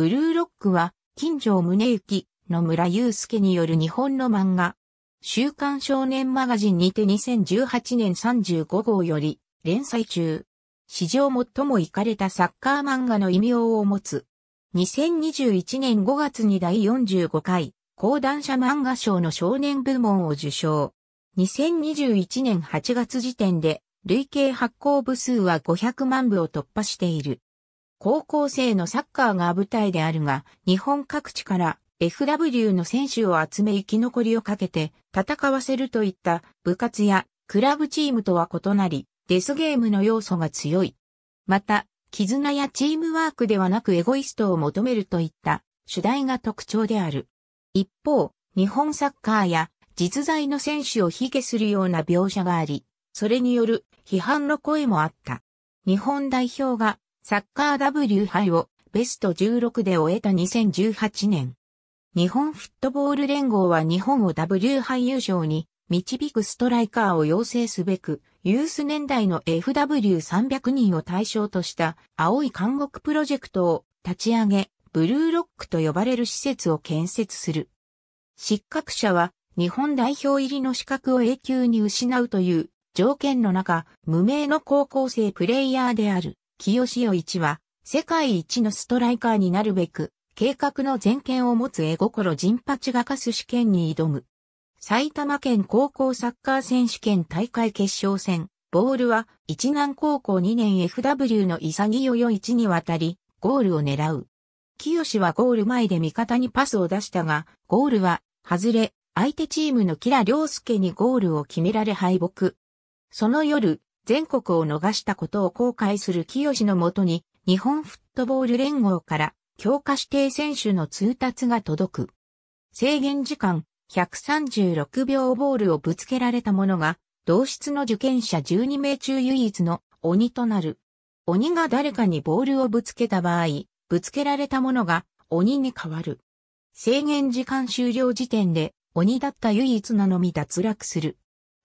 ブルーロックは、金城宗行、野村祐介による日本の漫画。週刊少年マガジンにて2018年35号より連載中。史上最もイカれたサッカー漫画の異名を持つ。2021年5月に第45回、講談社漫画賞の少年部門を受賞。2021年8月時点で、累計発行部数は500万部を突破している。高校生のサッカーが舞台であるが、日本各地から FW の選手を集め生き残りをかけて戦わせるといった部活やクラブチームとは異なり、デスゲームの要素が強い。また、絆やチームワークではなくエゴイストを求めるといった主題が特徴である。一方、日本サッカーや実在の選手を卑下するような描写があり、それによる批判の声もあった。日本代表がサッカー W 杯をベスト16で終えた2018年。日本フットボール連合は日本を W 杯優勝に導くストライカーを養成すべく、ユース年代の FW300 人を対象とした青い監獄プロジェクトを立ち上げ、ブルーロックと呼ばれる施設を建設する。失格者は日本代表入りの資格を永久に失うという条件の中、無名の高校生プレイヤーである。清代一は、世界一のストライカーになるべく、計画の全権を持つ絵心人八が課す試験に挑む。埼玉県高校サッカー選手権大会決勝戦、ボールは一南高校2年 FW の潔よ一に渡り、ゴールを狙う。清はゴール前で味方にパスを出したが、ゴールは外れ、相手チームのキラ良介にゴールを決められ敗北。その夜、全国を逃したことを後悔する清のもとに、日本フットボール連合から強化指定選手の通達が届く。制限時間136秒ボールをぶつけられた者が、同室の受験者12名中唯一の鬼となる。鬼が誰かにボールをぶつけた場合、ぶつけられた者が鬼に変わる。制限時間終了時点で鬼だった唯一なのみ脱落する。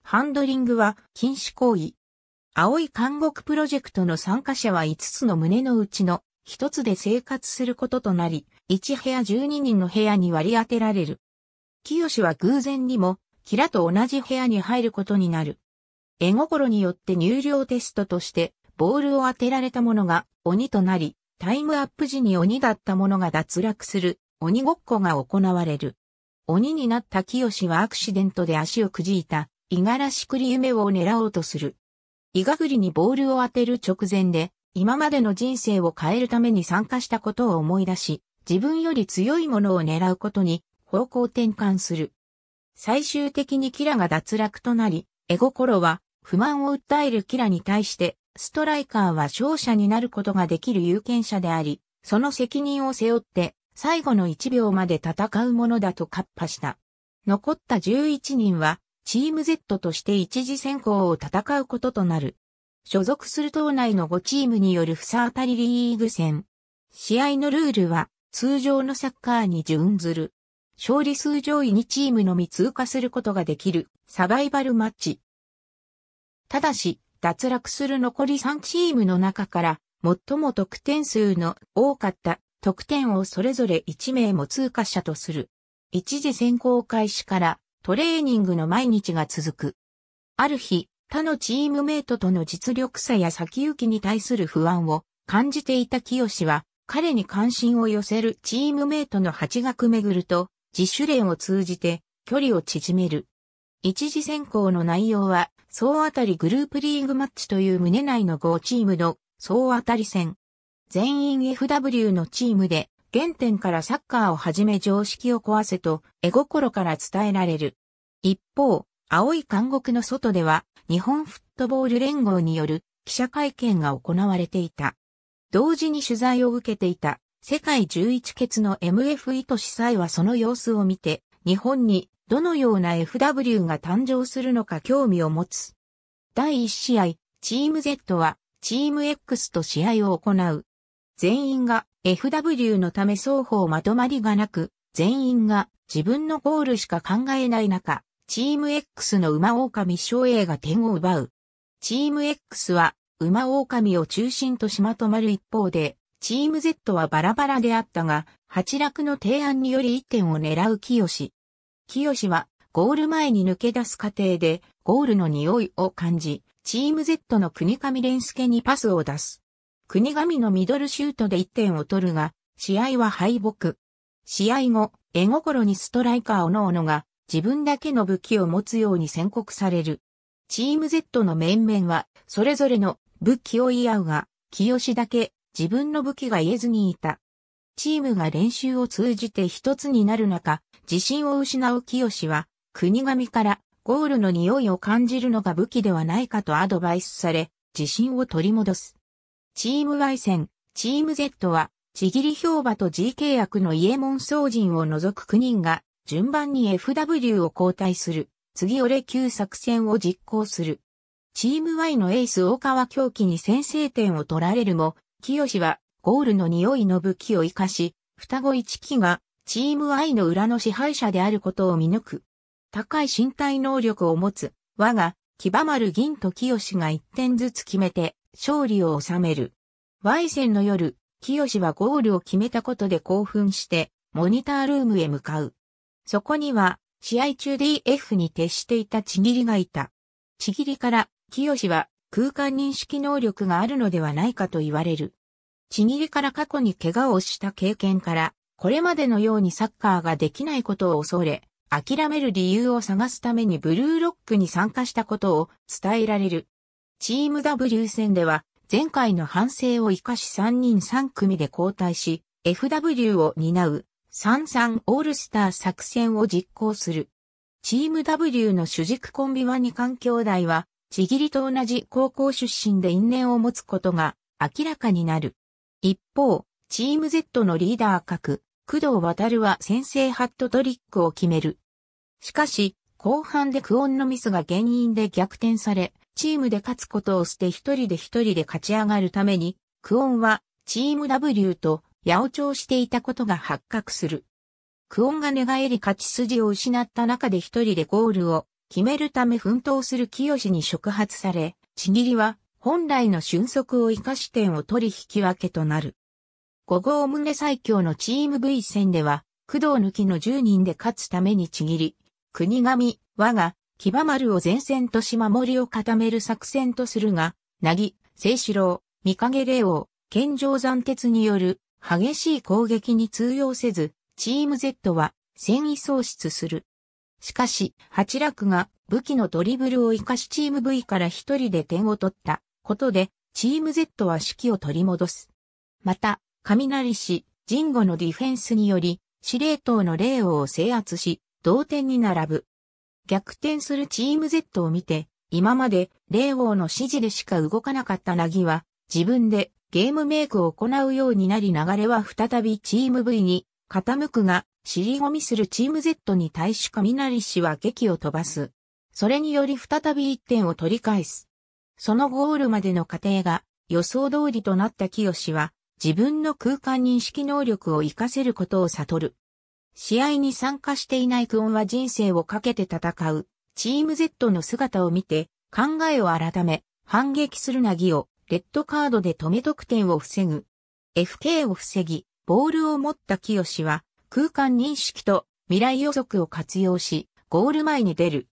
ハンドリングは禁止行為。青い監獄プロジェクトの参加者は5つの胸のうちの1つで生活することとなり、1部屋12人の部屋に割り当てられる。清は偶然にも、キラと同じ部屋に入ることになる。絵心によって入寮テストとして、ボールを当てられたものが鬼となり、タイムアップ時に鬼だったものが脱落する、鬼ごっこが行われる。鬼になった清はアクシデントで足をくじいた、五十嵐栗夢を狙おうとする。イガグリにボールを当てる直前で、今までの人生を変えるために参加したことを思い出し、自分より強いものを狙うことに方向転換する。最終的にキラが脱落となり、絵心は不満を訴えるキラに対して、ストライカーは勝者になることができる有権者であり、その責任を背負って、最後の1秒まで戦うものだとカッパした。残った11人は、チーム Z として一次選考を戦うこととなる。所属する党内の5チームによる不差当たりリーグ戦。試合のルールは通常のサッカーに準ずる。勝利数上位2チームのみ通過することができるサバイバルマッチ。ただし、脱落する残り3チームの中から最も得点数の多かった得点をそれぞれ1名も通過者とする。一時選考開始からトレーニングの毎日が続く。ある日、他のチームメイトとの実力差や先行きに対する不安を感じていた清は、彼に関心を寄せるチームメイトの八学めぐると、自主練を通じて距離を縮める。一次選考の内容は、総当たりグループリーグマッチという胸内の5チームの総当たり戦。全員 FW のチームで原点からサッカーをはじめ常識を壊せと、絵心から伝えられる。一方、青い監獄の外では、日本フットボール連合による記者会見が行われていた。同時に取材を受けていた、世界11決の MFE 図司祭はその様子を見て、日本にどのような FW が誕生するのか興味を持つ。第1試合、チーム Z は、チーム X と試合を行う。全員が FW のため双方まとまりがなく、全員が自分のゴールしか考えない中、チーム X の馬狼翔英が点を奪う。チーム X は馬狼を中心としまとまる一方で、チーム Z はバラバラであったが、八楽の提案により1点を狙う清。清はゴール前に抜け出す過程でゴールの匂いを感じ、チーム Z の国上蓮介にパスを出す。国神のミドルシュートで1点を取るが、試合は敗北。試合後、絵心にストライカー各のおのが自分だけの武器を持つように宣告される。チーム Z の面々はそれぞれの武器を言い合うが、清だけ自分の武器が言えずにいた。チームが練習を通じて一つになる中、自信を失う清は、国神からゴールの匂いを感じるのが武器ではないかとアドバイスされ、自信を取り戻す。チーム Y 戦、チーム Z は、ちぎり評判と G 契約のイエモン総人を除く9人が、順番に FW を交代する、次俺級作戦を実行する。チーム Y のエース大川狂気に先制点を取られるも、清は、ゴールの匂いの武器を活かし、双子一機が、チーム Y の裏の支配者であることを見抜く。高い身体能力を持つ、我が、木場丸銀と清が1点ずつ決めて、勝利を収める。Y 戦の夜、清はゴールを決めたことで興奮して、モニタールームへ向かう。そこには、試合中 DF に徹していたちぎりがいた。ちぎりから、清は空間認識能力があるのではないかと言われる。ちぎりから過去に怪我をした経験から、これまでのようにサッカーができないことを恐れ、諦める理由を探すためにブルーロックに参加したことを伝えられる。チーム W 戦では、前回の反省を生かし3人3組で交代し、FW を担う33オールスター作戦を実行する。チーム W の主軸コンビは二環兄弟は、ちぎりと同じ高校出身で因縁を持つことが明らかになる。一方、チーム Z のリーダー格、工藤渡は先制ハットトリックを決める。しかし、後半でクオンのミスが原因で逆転され、チームで勝つことを捨て一人で一人で勝ち上がるために、クオンはチーム W と八王朝していたことが発覚する。クオンが寝返り勝ち筋を失った中で一人でゴールを決めるため奮闘する清に触発され、ちぎりは本来の俊足を生かし点を取り引き分けとなる。五号胸最強のチーム V 戦では、工藤抜きの10人で勝つためにちぎり、国神、我が、木場丸を前線とし守りを固める作戦とするが、なぎ、清志郎、三影霊王、健常山鉄による激しい攻撃に通用せず、チーム Z は戦意喪失する。しかし、八楽が武器のドリブルを生かしチーム V から一人で点を取ったことで、チーム Z は指揮を取り戻す。また、雷氏、ジンゴのディフェンスにより、司令塔の霊王を制圧し、同点に並ぶ。逆転するチーム Z を見て、今まで、霊王の指示でしか動かなかったなぎは、自分でゲームメイクを行うようになり流れは再びチーム V に傾くが、尻込みするチーム Z に対しか、ミなり氏は劇を飛ばす。それにより再び1点を取り返す。そのゴールまでの過程が予想通りとなった清は、自分の空間認識能力を活かせることを悟る。試合に参加していないクオンは人生をかけて戦う、チーム Z の姿を見て、考えを改め、反撃するなぎを、レッドカードで止め得点を防ぐ。FK を防ぎ、ボールを持った清は、空間認識と未来予測を活用し、ゴール前に出る。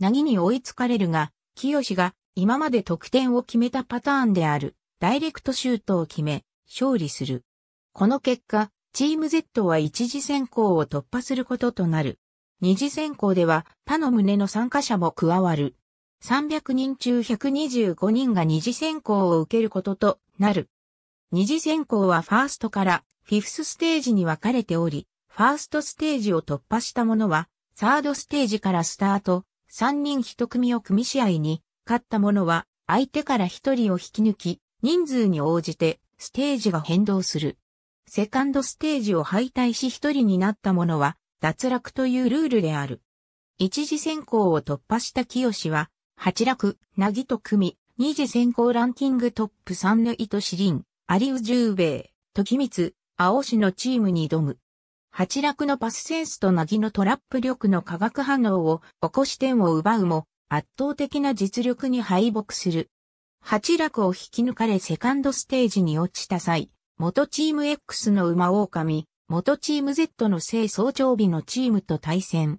なぎに追いつかれるが、清が今まで得点を決めたパターンである、ダイレクトシュートを決め、勝利する。この結果、チーム Z は一次選考を突破することとなる。二次選考では他の胸の参加者も加わる。300人中125人が二次選考を受けることとなる。二次選考はファーストからフィフスステージに分かれており、ファーストステージを突破した者は、サードステージからスタート、3人1組を組み試合に、勝った者は、相手から1人を引き抜き、人数に応じて、ステージが変動する。セカンドステージを敗退し一人になった者は脱落というルールである。一次選考を突破した清は、八楽、なぎと組、二次選考ランキングトップ3の糸詩林、有宇十兵衛、時光、青氏のチームに挑む。八楽のパスセンスとなぎのトラップ力の化学反応を起こし点を奪うも、圧倒的な実力に敗北する。八楽を引き抜かれセカンドステージに落ちた際、元チーム X の馬狼、元チーム Z の正早長日のチームと対戦。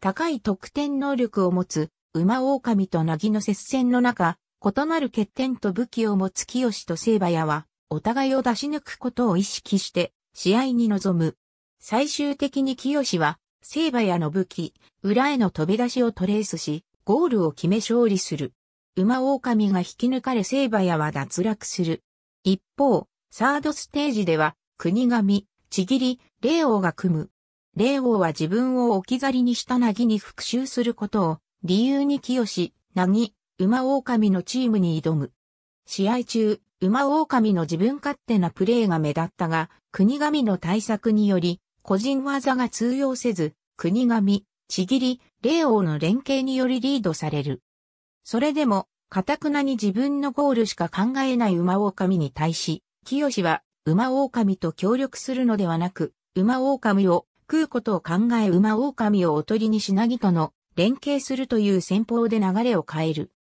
高い得点能力を持つ、馬狼となぎの接戦の中、異なる欠点と武器を持つ清と聖馬屋は、お互いを出し抜くことを意識して、試合に臨む。最終的に清は、聖馬屋の武器、裏への飛び出しをトレースし、ゴールを決め勝利する。馬狼が引き抜かれ聖馬屋は脱落する。一方、サードステージでは、国神、ちぎり、霊王が組む。霊王は自分を置き去りにしたなぎに復讐することを、理由に寄与し、なぎ、馬狼のチームに挑む。試合中、馬狼の自分勝手なプレーが目立ったが、国神の対策により、個人技が通用せず、国神、ちぎり、霊王の連携によりリードされる。それでも、かたくなに自分のゴールしか考えない馬狼に対し、清は、馬狼と協力するのではなく、馬狼を食うことを考え馬狼をおとりにしなぎとの連携するという戦法で流れを変える。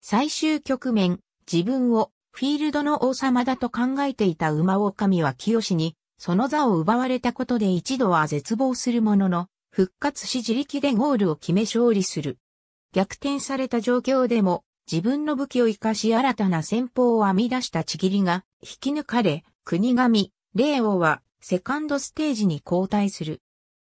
最終局面、自分をフィールドの王様だと考えていた馬狼は清に、その座を奪われたことで一度は絶望するものの、復活し自力でゴールを決め勝利する。逆転された状況でも、自分の武器を活かし新たな戦法を編み出したちぎりが引き抜かれ、国神、霊王はセカンドステージに交代する。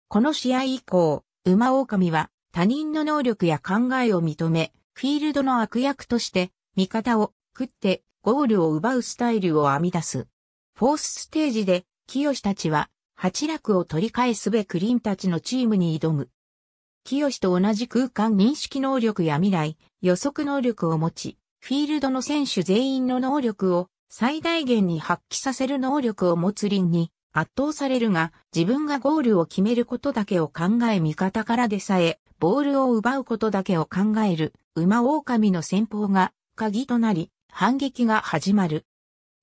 この試合以降、馬狼は他人の能力や考えを認め、フィールドの悪役として味方を食ってゴールを奪うスタイルを編み出す。フォースステージで、清たちは、八楽を取り返すべくんたちのチームに挑む。清と同じ空間認識能力や未来、予測能力を持ち、フィールドの選手全員の能力を最大限に発揮させる能力を持つ林に圧倒されるが、自分がゴールを決めることだけを考え味方からでさえ、ボールを奪うことだけを考える、馬狼の戦法が鍵となり、反撃が始まる。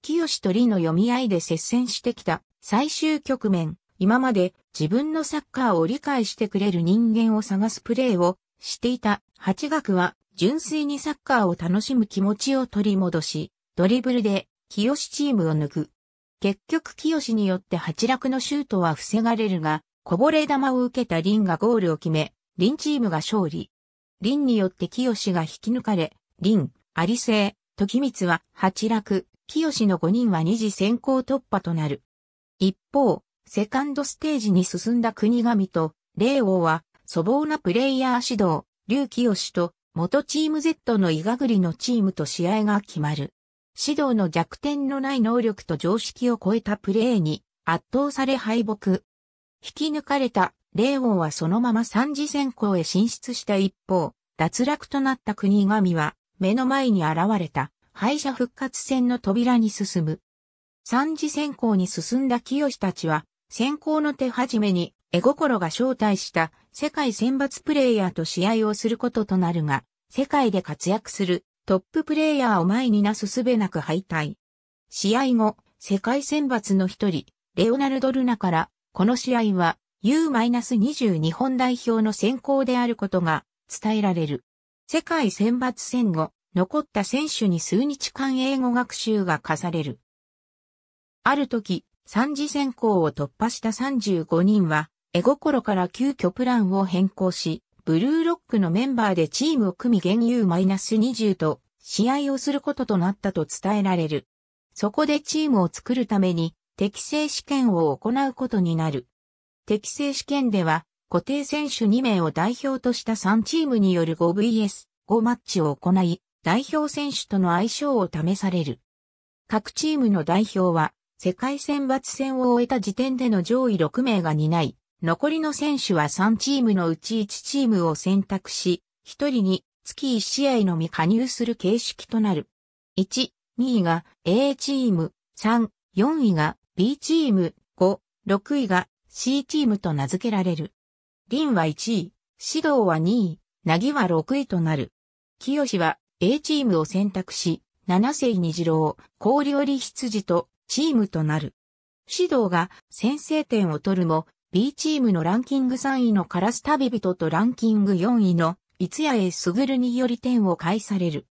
清と李の読み合いで接戦してきた最終局面、今まで自分のサッカーを理解してくれる人間を探すプレーをしていた八学は純粋にサッカーを楽しむ気持ちを取り戻し、ドリブルで清チームを抜く。結局清によって八楽のシュートは防がれるが、こぼれ球を受けた林がゴールを決め、林チームが勝利。林によって清が引き抜かれ、林、有ア時光は八楽、清の5人は二次先行突破となる。一方、セカンドステージに進んだ国神と、霊王は、粗暴なプレイヤー指導、竜清と、元チーム Z の伊賀栗のチームと試合が決まる。指導の弱点のない能力と常識を超えたプレーに、圧倒され敗北。引き抜かれた、霊王はそのまま三次選考へ進出した一方、脱落となった国神は、目の前に現れた、敗者復活戦の扉に進む。三次選考に進んだ清たちは、先行の手始めに、絵心が招待した世界選抜プレイヤーと試合をすることとなるが、世界で活躍するトッププレイヤーを前になすすべなく敗退。試合後、世界選抜の一人、レオナルド・ルナから、この試合は U-20 日本代表の選考であることが伝えられる。世界選抜戦後、残った選手に数日間英語学習が課される。ある時、三次選考を突破した35人は、絵心から急遽プランを変更し、ブルーロックのメンバーでチームを組み現有 -20 と試合をすることとなったと伝えられる。そこでチームを作るために適正試験を行うことになる。適正試験では固定選手2名を代表とした3チームによる 5vs5 マッチを行い、代表選手との相性を試される。各チームの代表は世界選抜戦を終えた時点での上位6名が担い、残りの選手は3チームのうち1チームを選択し、1人に月1試合のみ加入する形式となる。1、2位が A チーム、3、4位が B チーム、5、6位が C チームと名付けられる。林は1位、指導は2位、なぎは6位となる。清は A チームを選択し、七世二次郎、氷織羊とチームとなる。指導が先制点を取るも、B チームのランキング3位のカラス旅人とランキング4位のつやへすぐるにより点を返される。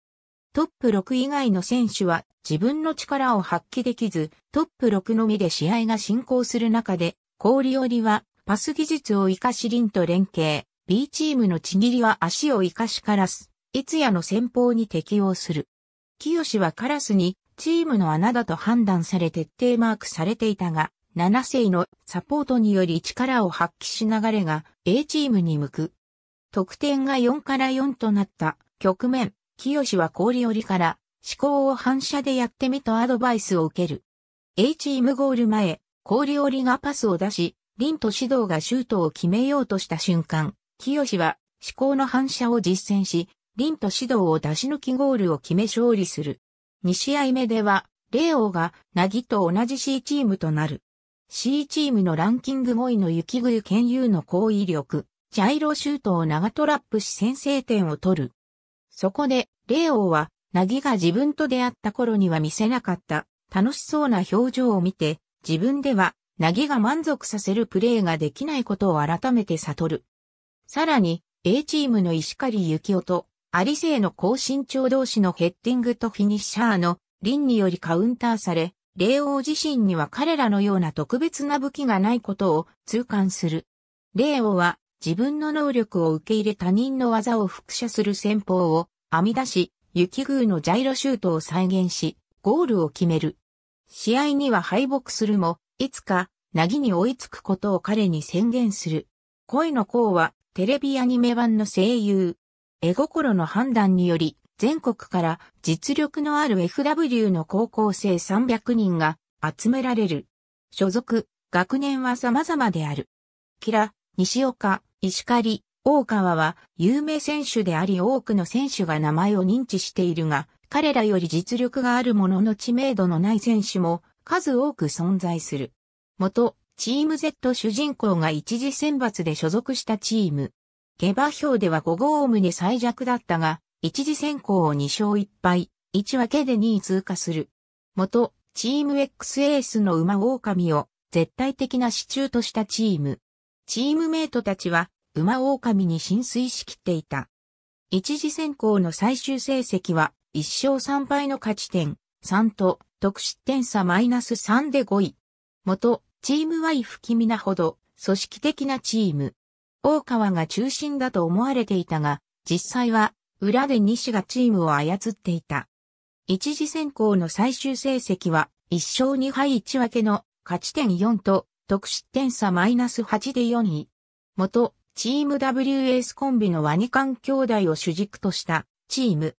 トップ6以外の選手は自分の力を発揮できず、トップ6のみで試合が進行する中で、氷折はパス技術を活かしリンと連携、B チームのちぎりは足を活かしカラス、いつやの先方に適応する。清はカラスにチームの穴だと判断され徹底マークされていたが、7世のサポートにより力を発揮し流れが A チームに向く。得点が4から4となった局面、清は氷折から思考を反射でやってみとアドバイスを受ける。A チームゴール前、氷折がパスを出し、凛と指導がシュートを決めようとした瞬間、清は思考の反射を実践し、凛と指導を出し抜きゴールを決め勝利する。2試合目では、レオが、ナギと同じ C チームとなる。C チームのランキング5位の雪笛健優の好威力、ジャイロシュートを長トラップし先制点を取る。そこで、レオは、ナギが自分と出会った頃には見せなかった、楽しそうな表情を見て、自分では、ナギが満足させるプレーができないことを改めて悟る。さらに、A チームの石狩幸男とアリセイの高身長同士のヘッディングとフィニッシャーのリンによりカウンターされ、レオー自身には彼らのような特別な武器がないことを痛感する。レオーは自分の能力を受け入れ他人の技を複写する戦法を編み出し、雪宮のジャイロシュートを再現し、ゴールを決める。試合には敗北するも、いつか、なぎに追いつくことを彼に宣言する。恋の子は、テレビアニメ版の声優、絵心の判断により、全国から実力のある FW の高校生300人が集められる。所属、学年は様々である。キラ、西岡、石狩、大川は有名選手であり多くの選手が名前を認知しているが、彼らより実力があるものの知名度のない選手も数多く存在する。元、チーム Z 主人公が一次選抜で所属したチーム。下馬評では5号棟最弱だったが、一次選考を2勝1敗、1分けで2位通過する。元、チーム X エースの馬狼を絶対的な支柱としたチーム。チームメイトたちは馬狼に浸水しきっていた。一次選考の最終成績は1勝3敗の勝ち点3と得失点差マイナス3で5位。元、チーム Y 不気味なほど組織的なチーム。大川が中心だと思われていたが、実際は裏で西がチームを操っていた。一次選考の最終成績は1勝2敗1分けの勝ち点4と得失点差マイナス8で4位。元、チーム WS コンビのワニカン兄弟を主軸としたチーム。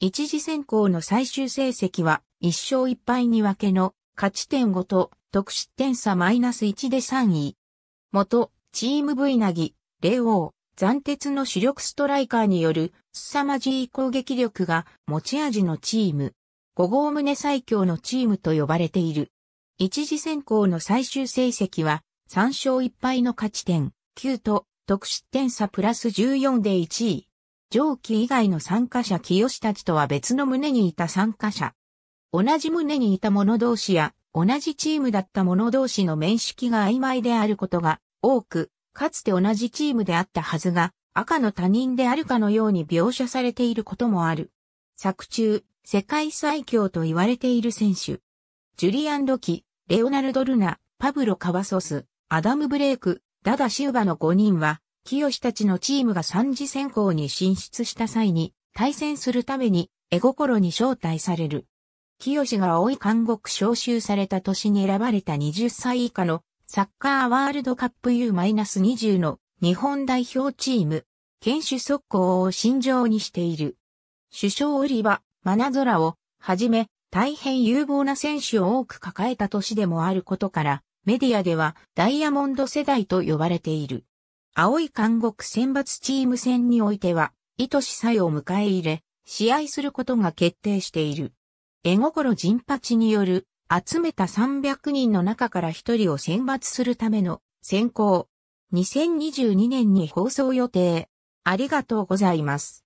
一次選考の最終成績は1勝1敗2分けの勝ち点5と得失点差マイナス1で3位。元、チーム V なぎ、霊王、斬鉄の主力ストライカーによる凄まじい攻撃力が持ち味のチーム。五号胸最強のチームと呼ばれている。一次選考の最終成績は3勝1敗の勝ち点9と得失点差プラス14で1位。上記以外の参加者清たちとは別の胸にいた参加者。同じ胸にいた者同士や同じチームだった者同士の面識が曖昧であることが多く、かつて同じチームであったはずが、赤の他人であるかのように描写されていることもある。作中、世界最強と言われている選手。ジュリアン・ロキ、レオナルド・ルナ、パブロ・カバソス、アダム・ブレイク、ダダ・シューバの5人は、清志たちのチームが三次選考に進出した際に、対戦するために、絵心に招待される。清志が青い監獄召集された年に選ばれた20歳以下のサッカーワールドカップ U-20 の日本代表チーム、堅守速攻を信条にしている。首相売り場、マナゾラをはじめ、大変有望な選手を多く抱えた年でもあることから、メディアではダイヤモンド世代と呼ばれている。青い監獄選抜チーム戦においては、意図しさえを迎え入れ、試合することが決定している。絵心人八による集めた300人の中から1人を選抜するための選考。2022年に放送予定。ありがとうございます。